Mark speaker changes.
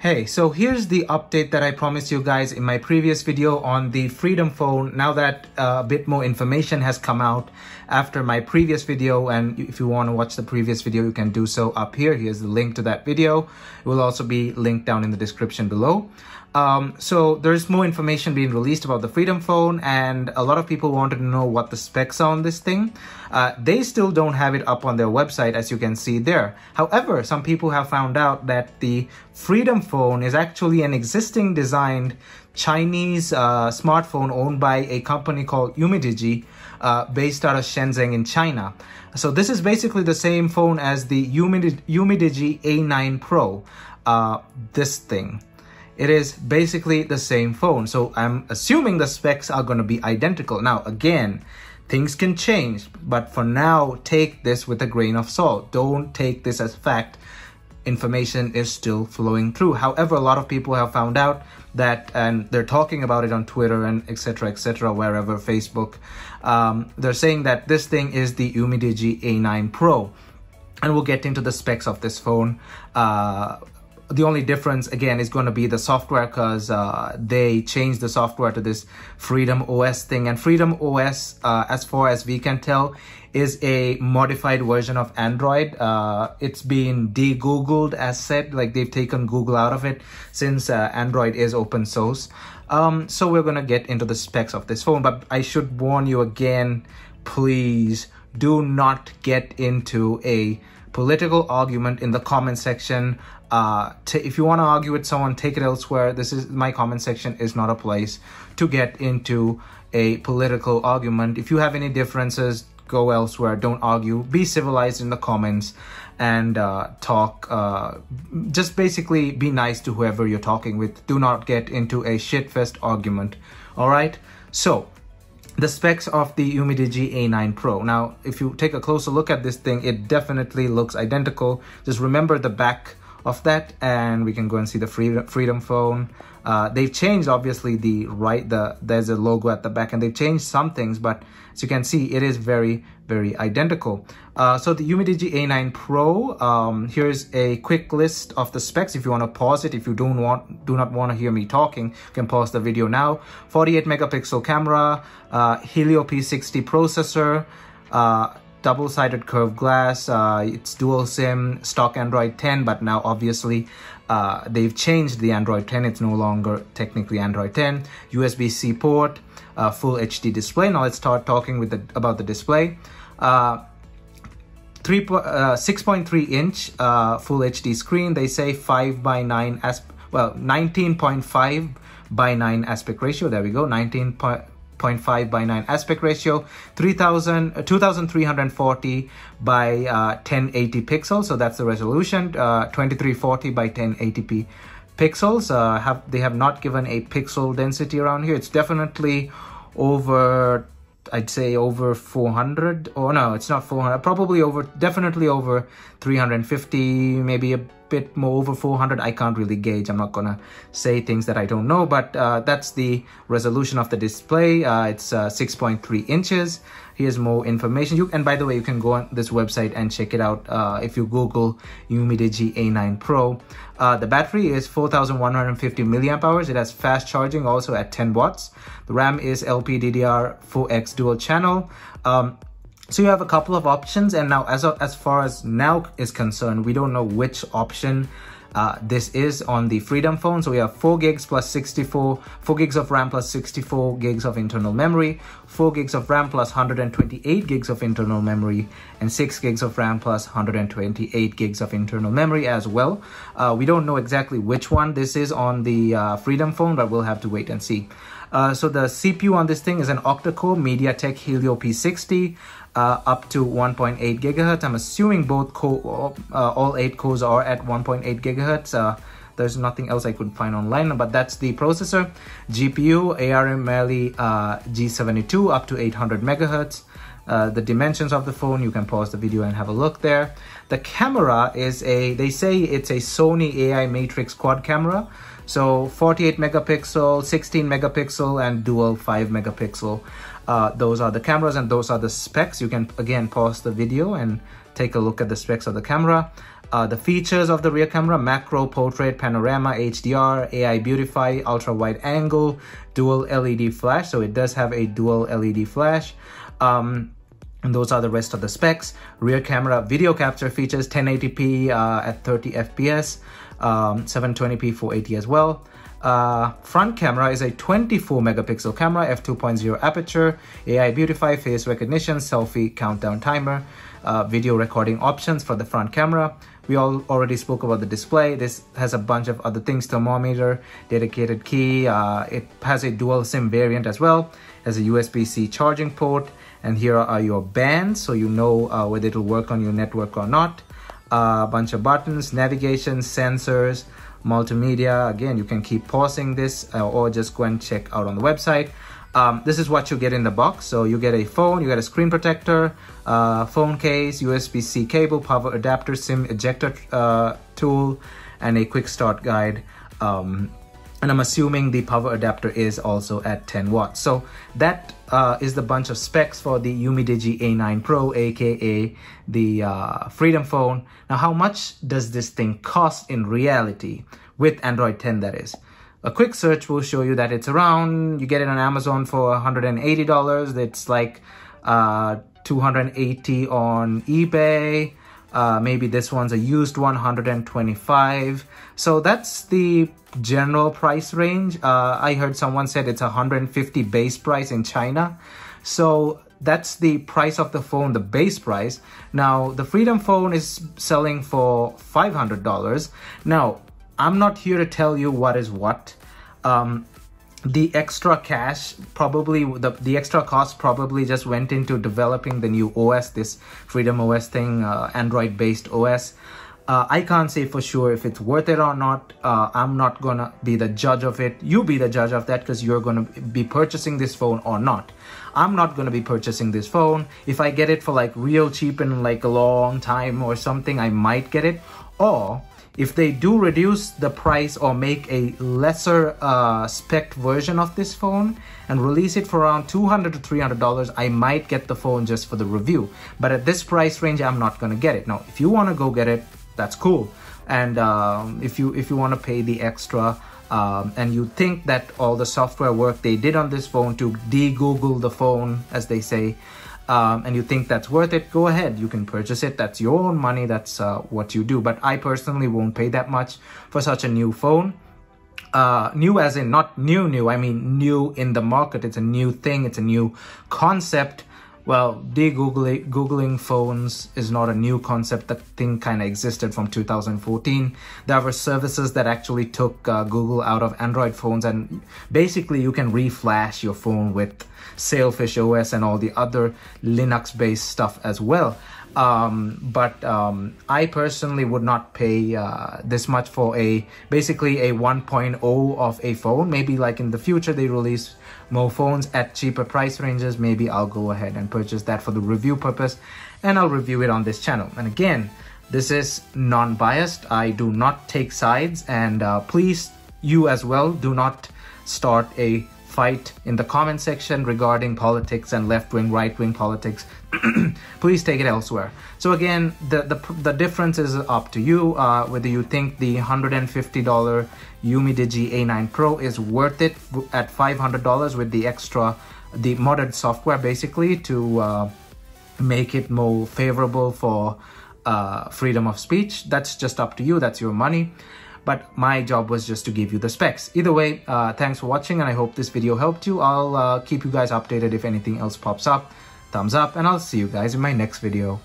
Speaker 1: Hey, so here's the update that I promised you guys in my previous video on the Freedom Phone now that uh, a bit more information has come out after my previous video and if you want to watch the previous video you can do so up here. Here's the link to that video. It will also be linked down in the description below. Um, so there's more information being released about the Freedom Phone, and a lot of people wanted to know what the specs are on this thing. Uh, they still don't have it up on their website, as you can see there. However, some people have found out that the Freedom Phone is actually an existing designed Chinese uh, smartphone owned by a company called Umidigi, uh, based out of Shenzhen in China. So this is basically the same phone as the Umidigi A9 Pro, uh, this thing it is basically the same phone. So I'm assuming the specs are going to be identical. Now, again, things can change, but for now, take this with a grain of salt. Don't take this as fact. Information is still flowing through. However, a lot of people have found out that, and they're talking about it on Twitter and etc. etc. wherever, Facebook. Um, they're saying that this thing is the Umidigi A9 Pro and we'll get into the specs of this phone uh, the only difference again is going to be the software because uh, they changed the software to this freedom os thing and freedom os uh, as far as we can tell is a modified version of android uh, it's been de-googled as said like they've taken google out of it since uh, android is open source um, so we're going to get into the specs of this phone but i should warn you again please do not get into a political argument in the comment section uh, if you want to argue with someone, take it elsewhere. This is my comment section is not a place to get into a political argument. If you have any differences, go elsewhere. Don't argue. Be civilized in the comments and uh, talk. Uh, just basically be nice to whoever you're talking with. Do not get into a shitfest argument. All right. So the specs of the Umidigi A9 Pro. Now, if you take a closer look at this thing, it definitely looks identical. Just remember the back of that and we can go and see the freedom, freedom phone uh, they've changed obviously the right the there's a logo at the back and they've changed some things but as you can see it is very very identical uh, so the Umidigi A9 Pro um, here's a quick list of the specs if you want to pause it if you don't want do not want to hear me talking you can pause the video now 48 megapixel camera uh, Helio P60 processor uh, double-sided curved glass. Uh, it's dual SIM, stock Android 10, but now obviously uh, they've changed the Android 10. It's no longer technically Android 10. USB-C port, uh, full HD display. Now let's start talking with the, about the display. 6.3 uh, uh, inch uh, full HD screen. They say 5 by 9 as well 19.5 by 9 aspect ratio. There we go. 19 0.5 by 9 aspect ratio, 3000, uh, 2340 by uh, 1080 pixels. So that's the resolution, uh, 2340 by 1080p pixels. Uh, have They have not given a pixel density around here. It's definitely over I'd say over 400 or no, it's not 400, probably over, definitely over 350, maybe a bit more over 400. I can't really gauge. I'm not gonna say things that I don't know, but uh, that's the resolution of the display. Uh, it's uh, 6.3 inches here's more information you and by the way you can go on this website and check it out uh, if you google umidigi a9 pro uh, the battery is 4150 milliamp hours it has fast charging also at 10 watts the ram is lpddr4x dual channel um, so you have a couple of options and now as, as far as now is concerned, we don't know which option uh, this is on the Freedom phone, so we have 4 gigs plus 64, 4 gigs of RAM plus 64 gigs of internal memory, 4 gigs of RAM plus 128 gigs of internal memory, and 6 gigs of RAM plus 128 gigs of internal memory as well. Uh, we don't know exactly which one this is on the uh, Freedom phone, but we'll have to wait and see. Uh, so the CPU on this thing is an octa-core MediaTek Helio P60 uh, up to 1.8 gigahertz. I'm assuming both uh, all eight cores are at 1.8 gigahertz. Uh, there's nothing else I could find online, but that's the processor. GPU, ARM Mali G72 up to 800 megahertz. Uh, the dimensions of the phone, you can pause the video and have a look there. The camera is a, they say it's a Sony AI Matrix quad camera. So 48 megapixel, 16 megapixel, and dual 5 megapixel. Uh, those are the cameras and those are the specs. You can again pause the video and take a look at the specs of the camera. Uh, the features of the rear camera, macro, portrait, panorama, HDR, AI beautify, ultra wide angle, dual LED flash. So it does have a dual LED flash. Um, and those are the rest of the specs. Rear camera video capture features 1080p uh, at 30 FPS, um, 720p 480 as well. Uh, front camera is a 24 megapixel camera, f2.0 aperture, AI beautify, face recognition, selfie countdown timer, uh, video recording options for the front camera. We all already spoke about the display. This has a bunch of other things, thermometer, dedicated key. Uh, it has a dual SIM variant as well, has a USB-C charging port, and here are your bands, so you know uh, whether it'll work on your network or not. Uh, a bunch of buttons, navigation, sensors, multimedia. Again, you can keep pausing this uh, or just go and check out on the website. Um, this is what you get in the box. So you get a phone, you get a screen protector, uh, phone case, USB-C cable, power adapter, SIM ejector uh, tool, and a quick start guide. Um, and I'm assuming the power adapter is also at 10 watts. So that uh, is the bunch of specs for the Umidigi A9 Pro, aka the uh, Freedom Phone. Now, how much does this thing cost in reality with Android 10? That is. A quick search will show you that it's around. You get it on Amazon for 180 dollars. It's like uh, 280 on eBay. Uh, maybe this one's a used 125 so that's the general price range uh, i heard someone said it's 150 base price in china so that's the price of the phone the base price now the freedom phone is selling for $500 now i'm not here to tell you what is what um, the extra cash probably the, the extra cost probably just went into developing the new os this freedom os thing uh, android based os uh, i can't say for sure if it's worth it or not uh, i'm not gonna be the judge of it you be the judge of that because you're gonna be purchasing this phone or not i'm not gonna be purchasing this phone if i get it for like real cheap in like a long time or something i might get it or if they do reduce the price or make a lesser uh, spec version of this phone and release it for around $200 to $300, I might get the phone just for the review. But at this price range, I'm not gonna get it. Now, if you wanna go get it, that's cool. And um, if you if you wanna pay the extra, um, and you think that all the software work they did on this phone to de-Google the phone, as they say, um, and you think that's worth it, go ahead. You can purchase it. That's your own money. That's uh, what you do. But I personally won't pay that much for such a new phone. Uh, new as in not new, new. I mean, new in the market. It's a new thing. It's a new concept well, de-googling Googling phones is not a new concept. That thing kind of existed from 2014. There were services that actually took uh, Google out of Android phones, and basically you can reflash your phone with Sailfish OS and all the other Linux-based stuff as well. Um, but um, I personally would not pay uh, this much for a basically a 1.0 of a phone. Maybe like in the future they release more phones at cheaper price ranges. Maybe I'll go ahead and purchase that for the review purpose and I'll review it on this channel. And again, this is non-biased. I do not take sides and uh, please you as well do not start a fight in the comment section regarding politics and left wing, right wing politics, please take it elsewhere. So again, the the, the difference is up to you uh, whether you think the $150 Yumi Digi A9 Pro is worth it at $500 with the extra, the modded software basically to uh, make it more favorable for uh, freedom of speech. That's just up to you. That's your money but my job was just to give you the specs. Either way, uh, thanks for watching and I hope this video helped you. I'll uh, keep you guys updated if anything else pops up. Thumbs up and I'll see you guys in my next video.